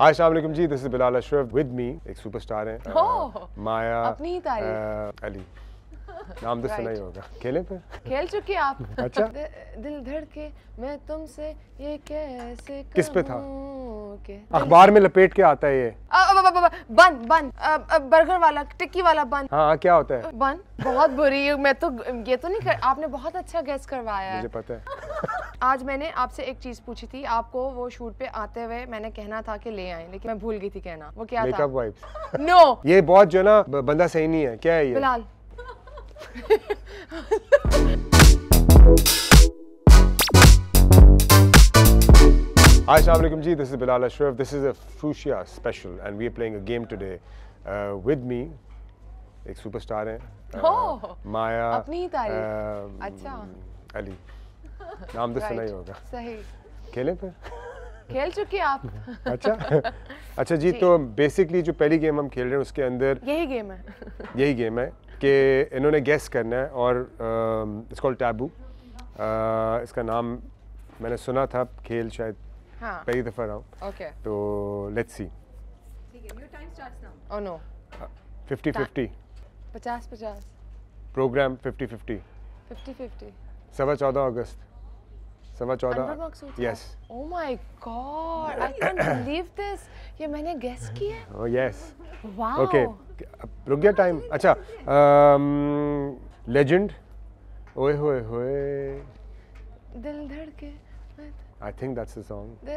हाय सलाम जी this is Bilal Ashraf with me एक सुपरस्टार हैं oh, uh, माया अपनी ही तारीफ अली uh, नाम तो सुना ही होगा खेले पे खेल चुके आप अच्छा द, दिल के मैं तुमसे ये कैसे किस पे था अखबार में लपेट के आता है ये बंद बंद बर्गर वाला टिक्की वाला बंद हाँ, हाँ क्या होता है बंद बहुत बुरी मैं तो ये तो नहीं कर आपने बहुत अच्छा गैस करवाया मुझे पता है आज मैंने आपसे एक चीज पूछी थी आपको वो शूट पे आते हुए मैंने कहना था कि ले आए लेकिन मैं भूल गई थी कहना वो क्या Make था नो no! ये बहुत जो ना बंदा सही नहीं है क्या है ये Bilal Assalamualaikum ji, this is Bilal Ashraf. This is a Fushia special and we are playing a game today. Uh, with me, एक सुपरस्टार हैं माया अपनी ही तारीफ अच्छा अली नाम तो सुना ही होगा सही खेले फिर खेल चुके आप अच्छा अच्छा जी, जी तो बेसिकली जो पहली गेम हम खेल रहे हैं उसके अंदर यही गेम है यही गेम है कि इन्होंने गेस करना है और इट्स कॉल्ड टैबू इसका नाम मैंने सुना था खेल शायद हाँ. पहली दफा रहा हूँ okay. तो let's see oh no fifty fifty पचास पचास programme fifty fifty fifty fifty सवा चौदह अगस्त सवा चौदह yes oh my god I can't believe this ये मैंने गेस किया ओ यस वाओ ओके रुक गया टाइम अच्छा लेजेंड um, ओए होए होए दिल धड़के I think that's the song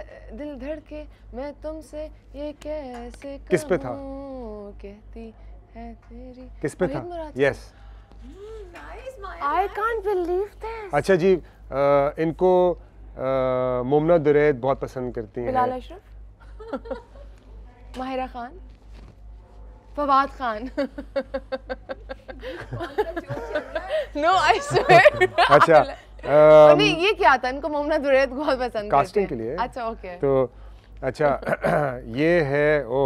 दिल धड़के मैं तुमसे ये कैसे किस पे था कहती है तेरी किस पे था yes I can't believe this अच्छा जी आ, इनको मोमना दुरैद बहुत पसंद करती हैं Mahira Khan Fawad Khan no I swear अच्छा नहीं ये क्या था इनको मोमना दुरैद बहुत पसंद कास्टिंग के लिए अच्छा ओके तो अच्छा ये है ओ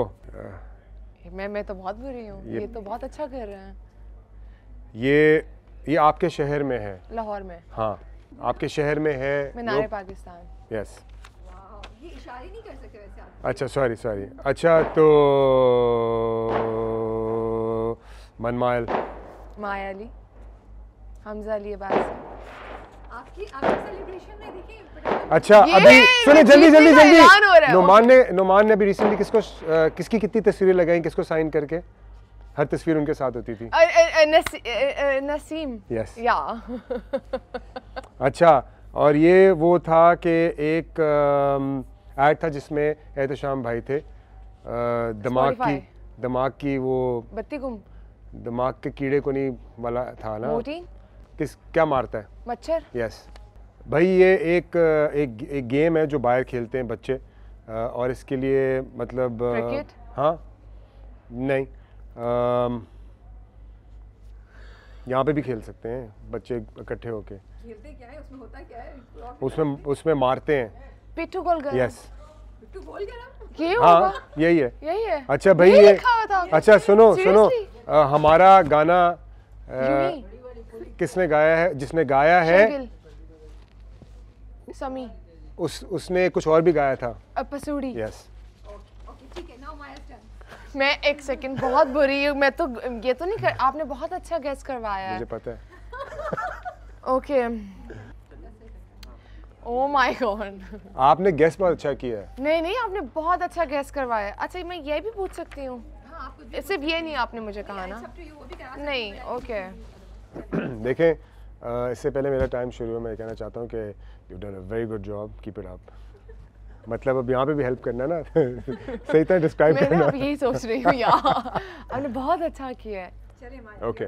मैं मैं तो बहुत बुरी हूँ ये, ये तो बहुत अच्छा कर रहे हैं ये ये आपके शहर में है लाहौर में हाँ आपके शहर में है मीनार पाकिस्तान यस अच्छा सॉरी सॉरी अच्छा तो मनमायल मायाली हमजा अली अब्बास आपकी आपकी सेलिब्रेशन में देखिए अच्छा अभी सुने जल्दी जल्दी जल्दी नुमान ने नुमान ने अभी रिसेंटली किसको किसकी कितनी तस्वीरें लगाई किसको साइन करके हर तस्वीर उनके साथ होती थी नसीम यस या अच्छा और ये वो था कि एक एड था जिसमें एहतम भाई थे दिमाग की दिमाग की वो बत्ती गुम दिमाग के कीड़े को नहीं वाला था ना मोटी किस क्या मारता है मच्छर यस भाई ये एक एक, एक गेम है जो बाहर खेलते हैं बच्चे और इसके लिए मतलब हाँ नहीं Um, यहाँ पे भी खेल सकते हैं बच्चे इकट्ठे होके खेलते क्या है उसमें होता क्या है उसमें उसमें मारते हैं पिट्ठू गोल गरम यस पिट्ठू गोल गरम हाँ यही है यही है अच्छा भाई ये अच्छा सुनो सुनो आ, हमारा गाना आ, किसने गाया है जिसने गाया है समी उस उसने कुछ और भी गाया था पसूड़ी यस मैं एक सेकंड बहुत बुरी हूँ मैं तो ये तो नहीं कर आपने बहुत अच्छा गैस करवाया है मुझे पता है ओके ओ माय गॉड आपने गैस बहुत अच्छा किया है नहीं नहीं आपने बहुत अच्छा गैस करवाया अच्छा मैं ये भी पूछ सकती हूँ हाँ, सिर्फ ये नहीं आपने मुझे कहा ना नहीं ओके देखें इससे पहले मेरा टाइम शुरू है मैं कहना चाहता हूँ कि you done a very good job keep it up मतलब अब यहाँ पे भी हेल्प करना ना सही तरह डिस्क्राइब करना मैं यही सोच रही हूँ यार आपने बहुत अच्छा किया है ओके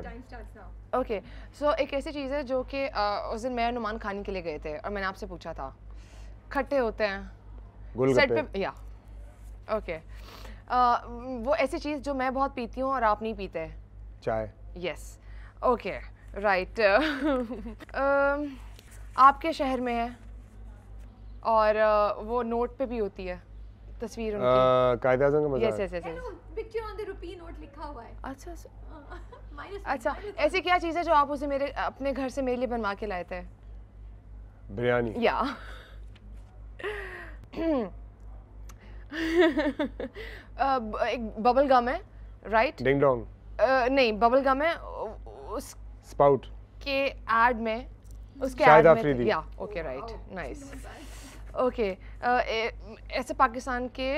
ओके सो एक ऐसी चीज़ है जो कि उस दिन मैं नुमान खाने के लिए गए थे और मैंने आपसे पूछा था खट्टे होते हैं सेट पे या ओके वो ऐसी चीज़ जो मैं बहुत पीती हूँ और आप नहीं पीते चाय यस ओके राइट आपके शहर में है और वो नोट पे भी होती है तस्वीर उनकी कायदे आजम का मजा yes yes yes picture on the rupee note लिखा हुआ है अच्छा अच्छा, अच्छा ऐसी क्या चीज़ है जो आप उसे मेरे अपने घर से मेरे लिए बनवा के लाए थे बिरयानी या एक बबल गम है राइट डिंग डोंग नहीं बबल गम है उस स्पाउट के एड में उसके एड में या ओके राइट नाइस ओके ऐसे पाकिस्तान के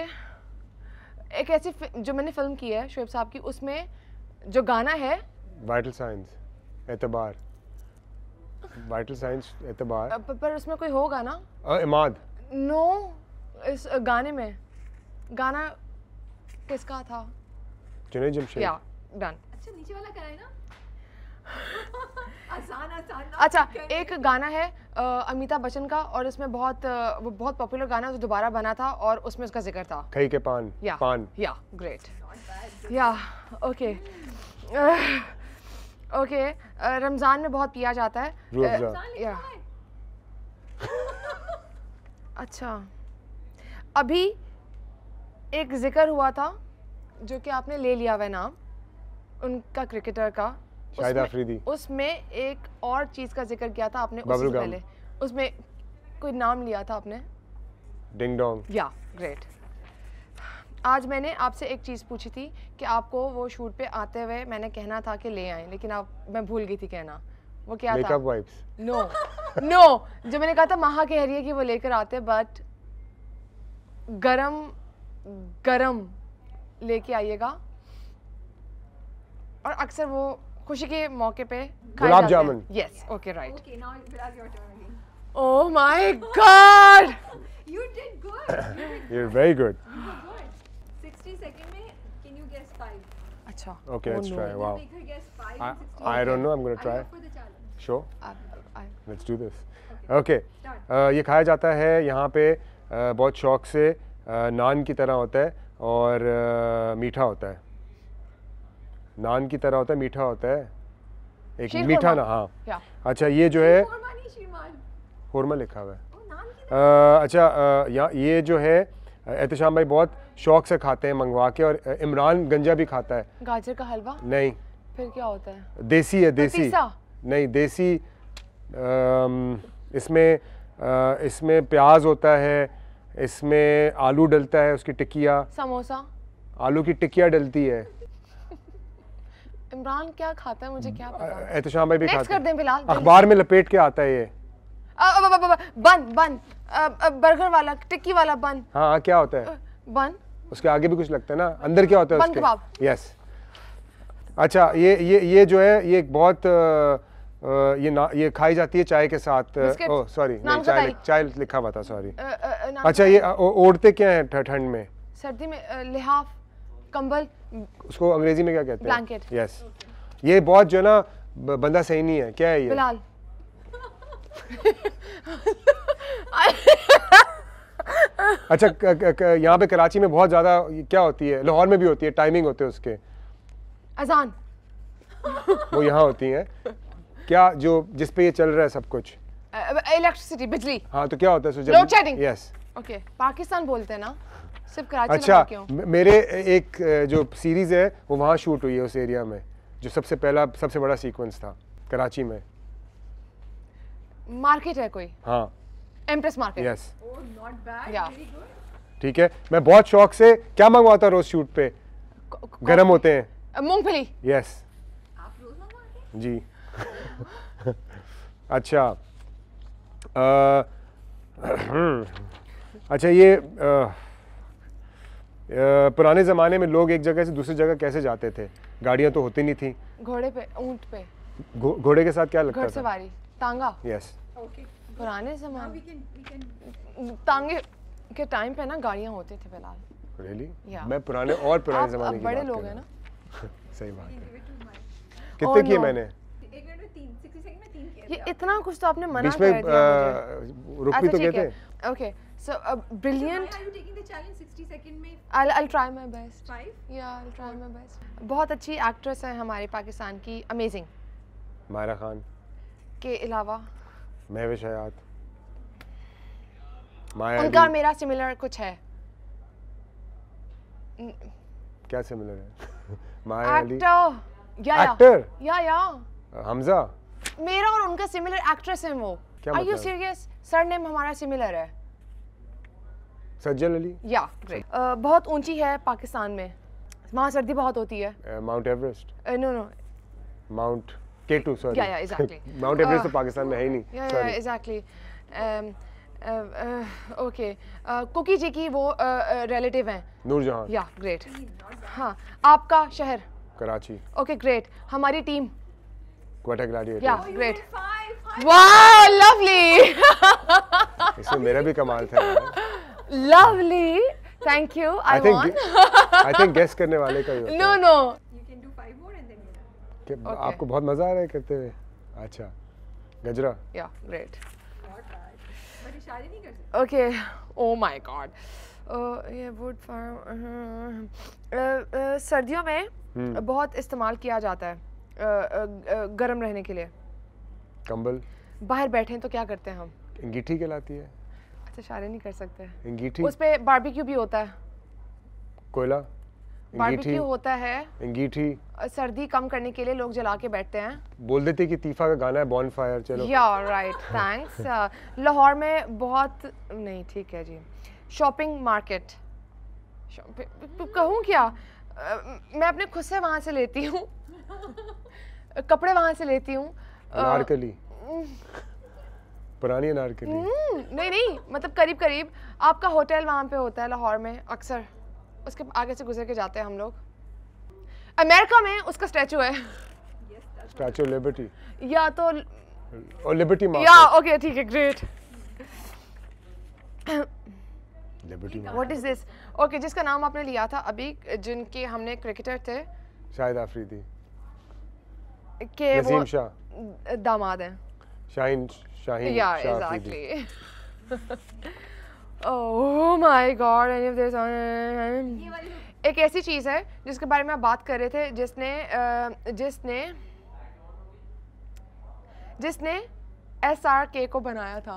एक ऐसी जो मैंने फिल्म की है शुएब साहब की उसमें जो गाना है वाइटल साइंस एतबार वाइटल साइंस एतबार पर उसमें कोई होगा ना इमाद नो इस गाने में गाना किसका था चुने जमशेद या डन अच्छा नीचे वाला कराए ना अच्छा एक गाना है अमिताभ बच्चन का और इसमें बहुत वो बहुत पॉपुलर गाना जो दोबारा बना था और उसमें उसका जिक्र था कहीं के पान या पान या ग्रेट या ओके ओके रमज़ान में बहुत पिया जाता है या अच्छा अभी एक जिक्र हुआ था जो कि आपने ले लिया हुआ नाम उनका क्रिकेटर का शाहिद आफरीदी उसमें एक और चीज़ का जिक्र किया था आपने उससे पहले उसमें कोई नाम लिया था आपने डिंग डोंग या ग्रेट आज मैंने आपसे एक चीज़ पूछी थी कि आपको वो शूट पे आते हुए मैंने कहना था कि ले आए लेकिन आप मैं भूल गई थी कहना वो क्या Make था वाइप्स नो नो जो मैंने कहा था महा कह रही है कि वो लेकर आते बट गरम गरम लेके आइएगा और अक्सर वो खुशी के मौके पे gulab jamun yes okay right oh my God you did good you are very good 60 second में कैन यू गेस फाइव अच्छा okay let's try wow I don't know I am gonna try show let's do this okay ये खाया जाता है यहाँ पे uh, बहुत शौक से uh, नान की तरह होता है और uh, मीठा होता है नान की तरह होता है मीठा होता है एक मीठा ना हाँ अच्छा ये जो है हुरमा लिखा हुआ है अच्छा यहाँ ये जो है एहतम भाई बहुत शौक से खाते हैं मंगवा के और इमरान गंजा भी खाता है गाजर का हलवा नहीं फिर क्या होता है देसी है देसी नहीं देसी इसमें इसमें प्याज होता है इसमें आलू डलता है उसकी टिकिया समोसा आलू की टिकिया डलती है इमरान क्या खाता है मुझे क्या पता एहतशाम भाई भी खाते कर दें बिलाल अखबार में लपेट के आता है ये बंद बन बर्गर वाला टिक्की वाला बंद हाँ, हाँ क्या होता है बंद उसके आगे भी कुछ लगता है ना अंदर क्या होता है उसके यस अच्छा ये ये ये जो है ये एक बहुत ये ना ये खाई जाती है चाय के साथ ओ सॉरी चाय चाय लिखा हुआ था सॉरी अच्छा ये ओढ़ते क्या है ठंड में सर्दी में लिहाफ कंबल उसको अंग्रेजी में क्या कहते हैं ब्लैंकेट यस ये बहुत जो ना बंदा सही नहीं है क्या है ये बिलाल अच्छा यहाँ पे कराची में बहुत ज्यादा क्या होती है लाहौर में भी होती है टाइमिंग होते हैं उसके अजान वो यहाँ होती है क्या जो जिस पे ये चल रहा है सब कुछ इलेक्ट्रिसिटी बिजली हाँ तो क्या होता है यस ओके पाकिस्तान बोलते हैं ना सिर्फ कराची अच्छा क्यों? मेरे एक जो सीरीज है वो वहाँ शूट हुई है उस एरिया में जो सबसे पहला सबसे बड़ा सीक्वेंस था कराची में मार्केट है कोई हाँ एम्प्रेस मार्केट यस ठीक है मैं बहुत शौक से क्या मंगवाता रोज शूट पे गरम होते हैं मूंगफली यस जी अच्छा आ, अच्छा ये आ, पुराने ज़माने में लोग एक जगह से दूसरी जगह कैसे जाते थे गाड़ियाँ तो होती नहीं थी घोड़े पे ऊँट पे घोड़े के साथ क्या लगता था सवारी तांगा यस पुराने जमाने तांगे के टाइम पे ना गाड़ियाँ होते थे फिलहाल really? yeah. मैं पुराने और पुराने जमाने की बड़े लोग हैं ना सही बात है कितने किए मैंने ये इतना कुछ तो आपने मना कर दिया मुझे रुक भी अच्छा, तो कहते हैं okay So a brilliant. So are you taking the challenge 60 second में? I'll I'll try my best. Five? Yeah, I'll try my best. बहुत अच्छी एक्ट्रेस है हमारे पाकिस्तान की अमेजिंग मायरा खान के अलावा महविश हयात माया उनका और मेरा सिमिलर कुछ है क्या सिमिलर है माया एक्टर या एक्टर या या हमजा मेरा और उनका सिमिलर एक्ट्रेस है वो आर यू सीरियस सरनेम हमारा सिमिलर है सज्जन अली या ग्रेट बहुत ऊंची है पाकिस्तान में वहाँ सर्दी बहुत होती है mount Everest no no mount K two sorry yeah exactly mount Everest तो पाकिस्तान में है ही नहीं sorry exactly okay Cookie ji की वो रिलेटिव हैं नूरजहां या ग्रेट हां आपका शहर कराची ओके ग्रेट हमारी team Quetta Gladiator yeah great wow lovely इसमें मेरा भी कमाल था lovely thank lovely thank you I think I think guess करने वाले का नो okay आपको बहुत मजा आ रहा है करते हुए अच्छा gajra yeah great okay oh my God ये wood farm oh uh, uh-huh. uh, uh, सर्दियों में hmm. बहुत इस्तेमाल किया जाता है uh, uh, गर्म रहने के लिए कंबल बाहर बैठे हैं तो क्या करते हैं हम अंगीठी कहलाती है से इशारे नहीं कर सकते अंगीठी उस पे बारबेक्यू भी होता है कोयला बारबेक्यू होता है अंगीठी सर्दी कम करने के लिए लोग जला के बैठते हैं बोल देते कि तीफा का गाना है बॉन फायर चलो या राइट थैंक्स लाहौर में बहुत नहीं ठीक है जी शॉपिंग मार्केट तो कहूँ क्या मैं अपने खुद से वहाँ से लेती हूँ कपड़े वहाँ से लेती हूँ नारकली पुरानी अनार के लिए हम्म, नहीं नहीं मतलब करीब करीब आपका होटल वहाँ पे होता है लाहौर में अक्सर उसके आगे से गुजर के जाते हैं हम लोग अमेरिका में उसका स्टैचू है स्टैचू ऑफ लिबर्टी या तो और लिबर्टी या ओके ठीक है great liberty what is this okay जिसका नाम आपने लिया था अभी जिनके हमने क्रिकेटर थे शाहिद आफरीदी के वो दामाद हैं शाइन Shaheen. Yeah, Shafidi. exactly. oh my God! Any of this एक ऐसी चीज़ है जिसके बारे में आप बात कर रहे थे जिसने जिसने जिसने एस आर के को बनाया था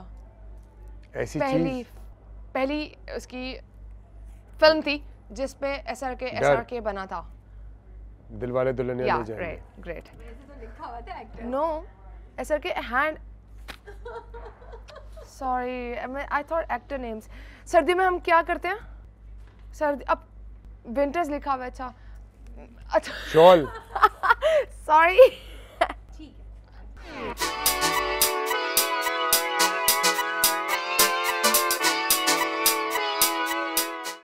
ऐसी पहली चीज? पहली उसकी फिल्म थी जिसपे S R K S R K बना था Dilwale Dulhania Le Jayenge great great no S R K hand sorry I thought actor names सर्दी में हम क्या करते हैं सर्दी अब विंटर्स लिखा हुआ अच्छा अच्छा सॉरी ठीक है